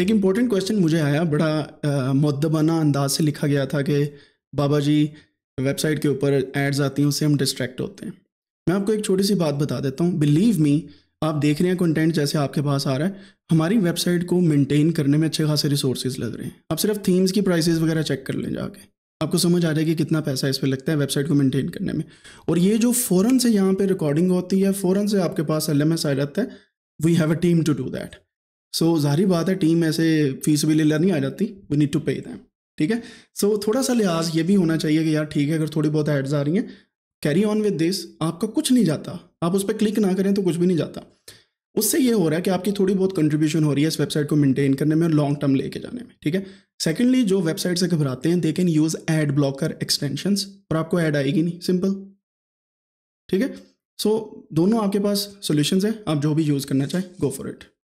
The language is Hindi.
एक इम्पोर्टेंट क्वेश्चन मुझे आया बड़ा मद्दबाना अंदाज से लिखा गया था कि बाबा जी वेबसाइट के ऊपर एड्स आती हैं उससे हम डिस्ट्रैक्ट होते हैं मैं आपको एक छोटी सी बात बता देता हूँ बिलीव मी आप देख रहे हैं कंटेंट जैसे आपके पास आ रहा है हमारी वेबसाइट को मेंटेन करने में अच्छे खासे रिसोर्सेज लग रहे हैं आप सिर्फ थीम्स की प्राइसेस वगैरह चेक कर लें जाके आपको समझ आ जाएगी कितना पैसा इस पर लगता है वेबसाइट को मेंटेन करने में और ये जो फ़ौरन से यहाँ पर रिकॉर्डिंग होती है फ़ौरन से आपके पास एल आ जाता है we have a team to do that so so, जाहिर बात है टीम ऐसे फीस भी ले नहीं आ जाती we need to pay them ठीक है सो so, थोड़ा सा लिहाज ये भी होना चाहिए कि यार ठीक है अगर थोड़ी बहुत एड्स आ रही हैं कैरी ऑन विद दिस आपका कुछ नहीं जाता आप उस पर क्लिक ना करें तो कुछ भी नहीं जाता उससे ये हो रहा है कि आपकी थोड़ी बहुत कंट्रीब्यूशन हो रही है इस वेबसाइट को मेंटेन करने में और लॉन्ग टर्म लेके जाने में ठीक है सेकेंडली जो वेबसाइट से घबराते हैं they can use ad blocker extension और आपको ऐड आएगी नहीं सिंपल ठीक है सो दोनों आपके पास सोल्यूशन है आप जो भी यूज़ करना चाहें गो फॉर इट